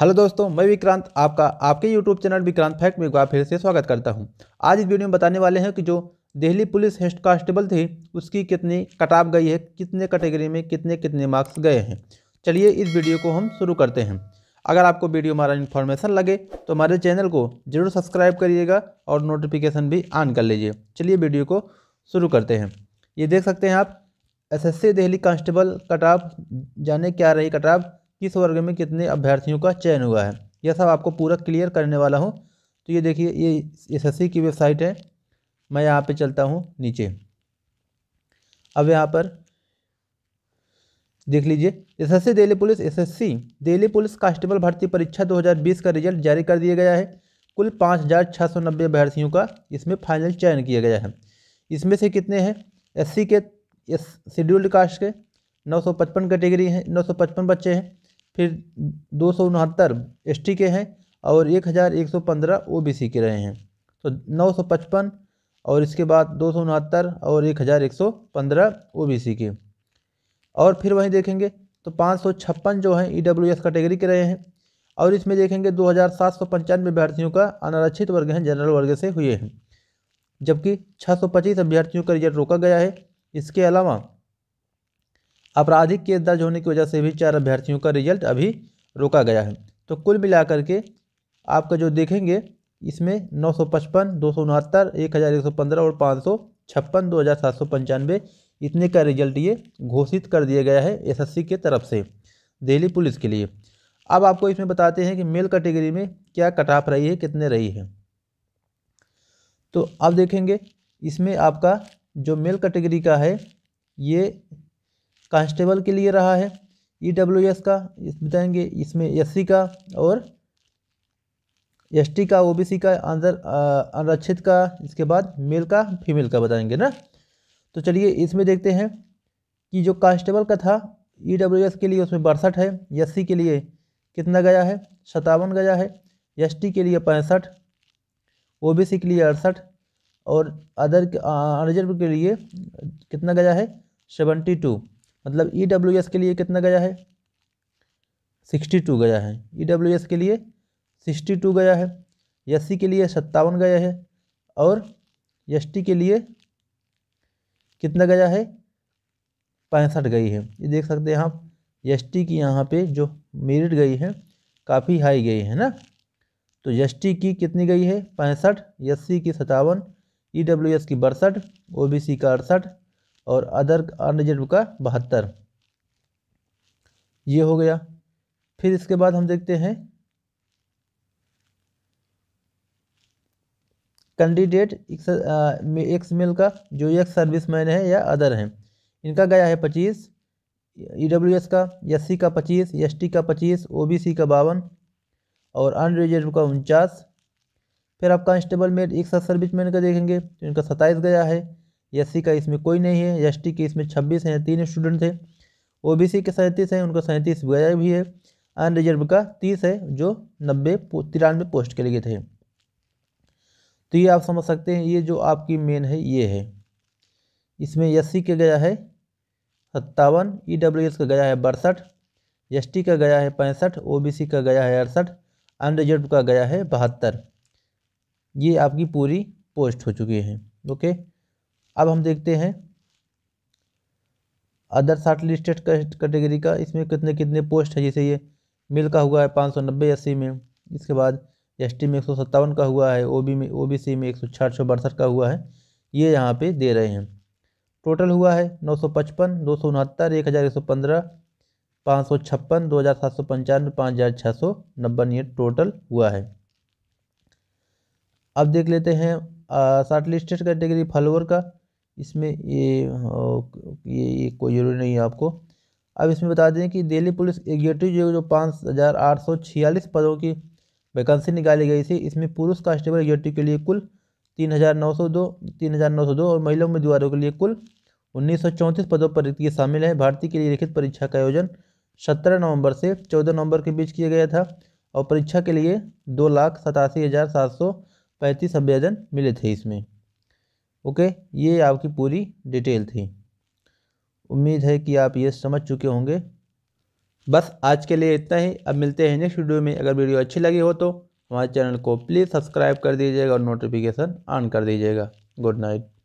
hello दोस्तों मैं विक्रांत आपका आपके यूट्यूब चैनल विक्रांत फैक्ट में फिर से स्वागत करता हूं आज इस वीडियो में बताने वाले हैं कि जो दिल्ली पुलिस हेड कांस्टेबल थी उसकी कितनी कटाप गई है कितने कैटेगरी में कितने कितने मार्क्स गए हैं चलिए इस वीडियो को हम शुरू करते हैं अगर आपको वीडियो हमारा इन्फॉर्मेशन लगे तो हमारे चैनल को जरूर सब्सक्राइब करिएगा और नोटिफिकेशन भी ऑन कर लीजिए चलिए वीडियो को शुरू करते हैं ये देख सकते हैं आप एसएससी दिल्ली कांस्टेबल कटाप जाने क्या रही कटाप किस वर्ग में कितने अभ्यर्थियों का चयन हुआ है यह सब आपको पूरा क्लियर करने वाला हूँ तो ये देखिए ये एस की वेबसाइट है मैं यहाँ पे चलता हूँ नीचे अब यहाँ पर देख लीजिए S S Delhi police S Delhi police constable भर्ती परीक्षा 2020 का रिजल्ट जारी कर दिया गया है कुल पाँच हज़ार छः सौ नब्बे अभ्यर्थियों का इसमें फाइनल चयन किया गया है इसमें से कितने हैं एस के एस शेड्यूल्ड कास्ट के नौ कैटेगरी हैं नौ बच्चे हैं फिर दो सौ उनहत्तर एस के हैं और एक हज़ार एक सौ पंद्रह ओ के रहे हैं तो नौ सौ पचपन और इसके बाद दो सौ उनहत्तर और एक हज़ार एक सौ पंद्रह ओ के और फिर वहीं देखेंगे तो पाँच सौ छप्पन जो हैं ई डब्ल्यू एस कैटेगरी के रहे हैं और इसमें देखेंगे दो हज़ार सात सौ पंचानवे अभ्यर्थियों का अनारक्षित वर्ग हैं जनरल वर्ग से हुए हैं जबकि छः सौ पच्चीस अभ्यर्थियों का रिजल्ट रोका गया है इसके अलावा आपराधिक केस दर्ज होने की वजह से भी चार अभ्यर्थियों का रिजल्ट अभी रोका गया है तो कुल मिलाकर के आपका जो देखेंगे इसमें नौ सौ पचपन दो सौ उनहत्तर एक हज़ार एक सौ पंद्रह और पाँच सौ छप्पन दो हज़ार सात सौ पंचानवे इतने का रिजल्ट ये घोषित कर दिया गया है एसएससी के तरफ से दिल्ली पुलिस के लिए अब आपको इसमें बताते हैं कि मेल कैटेगरी में क्या कट ऑफ रही है कितने रही है तो अब देखेंगे इसमें आपका जो मेल कैटेगरी का है ये कांस्टेबल के लिए रहा है ई डब्ल्यू एस का इस बताएंगे इसमें एस सी का और एस टी का ओ बी सी का अंदर अनरक्षित का इसके बाद मेल का फीमेल का बताएंगे ना तो चलिए इसमें देखते हैं कि जो कांस्टेबल का था ई डब्ल्यू एस के लिए उसमें बासठ है एस सी के लिए कितना गया है सतावन गया है एस टी के लिए पैंसठ ओ बी सी के लिए अड़सठ और अदर अनरिजर्व के लिए कितना गया है सेवेंटी टू मतलब ई डब्ल्यू एस के लिए कितना गया है सिक्सटी टू गया है ई डब्ल्यू एस के लिए सिक्सटी टू गया है एस सी के लिए सत्तावन गया है और एस टी के लिए कितना गया है पैंसठ गई है ये देख सकते हैं आप एस टी की यहाँ पे जो मेरिट गई है काफ़ी हाई गई है ना तो एस टी की कितनी गई है पैंसठ एस सी की सतावन ई e डब्ल्यू एस की बासठ ओ बी सी का अड़सठ और अदर अनरिजर्व का बहत्तर ये हो गया फिर इसके बाद हम देखते हैं कैंडिडेट एक्स मेल का जो एक सर्विस मैन है या अदर है इनका गया है पच्चीस ई डब्ल्यू एस का एस सी का पच्चीस एस टी का पच्चीस ओ बी सी का बावन और अनरिजर्व का उनचास फिर आप कांस्टेबल में एक साथ सर्विस मैन का देखेंगे तो इनका सत्ताईस गया है एस का इसमें कोई नहीं है एस के इसमें छब्बीस हैं तीन स्टूडेंट थे ओ के सैंतीस हैं उनका सैंतीस गया भी है अनरिजर्व का तीस है जो नब्बे तिरानवे पोस्ट के लिए थे तो ये आप समझ सकते हैं ये जो आपकी मेन है ये है इसमें एस का गया है सत्तावन ई डब्ल्यू एस का गया है बासठ एस का गया है पैंसठ ओ का गया है अड़सठ अनरिजर्व का गया है बहत्तर ये आपकी पूरी पोस्ट हो चुकी है ओके अब हम देखते हैं अदर शार्ट लिस्टेड कैटेगरी का इसमें कितने कितने पोस्ट है जैसे ये मिल का हुआ है पाँच सौ नब्बे अस्सी में इसके बाद एस टी में एक सौ सत्तावन का हुआ है ओ बी में ओ बी सी में एक सौ छठ सौ बासठ का हुआ है ये यहाँ पे दे रहे हैं टोटल हुआ है नौ सौ पचपन दो सौ उनहत्तर एक हज़ार एक सौ पंद्रह पाँच सौ छप्पन दो हज़ार सात सौ पंचानवे पाँच हज़ार छः सौ नब्बन ये टोटल हुआ है अब देख लेते हैं शार्ट लिस्टेड कैटेगरी फॉलोअर का इसमें ये हाँ, ये ये कोई ज़रूरी नहीं है आपको अब इसमें बता दें कि दिल्ली पुलिस एग्जीक्यूटिव जो जो पाँच हज़ार आठ सौ छियालीस पदों की वैकेंसी निकाली गई थी इसमें पुरुष कांस्टेबल एग्जीक्यूटिव के लिए कुल तीन हज़ार नौ सौ दो तीन हज़ार नौ सौ दो और महिला उम्मीदवारों के लिए कुल उन्नीस सौ चौंतीस पदों पर ये शामिल है भारतीय के लिए लिखित परीक्षा का आयोजन सत्रह नवंबर से चौदह नवंबर के बीच किया गया था और परीक्षा के लिए दो लाख सतासी हज़ार सात सौ पैंतीस आवेदन मिले थे इसमें ओके ये आपकी पूरी डिटेल थी उम्मीद है कि आप ये समझ चुके होंगे बस आज के लिए इतना ही अब मिलते हैं नेक्स्ट वीडियो में अगर वीडियो अच्छी लगी हो तो हमारे चैनल को प्लीज़ सब्सक्राइब कर दीजिएगा और नोटिफिकेशन ऑन कर दीजिएगा गुड नाइट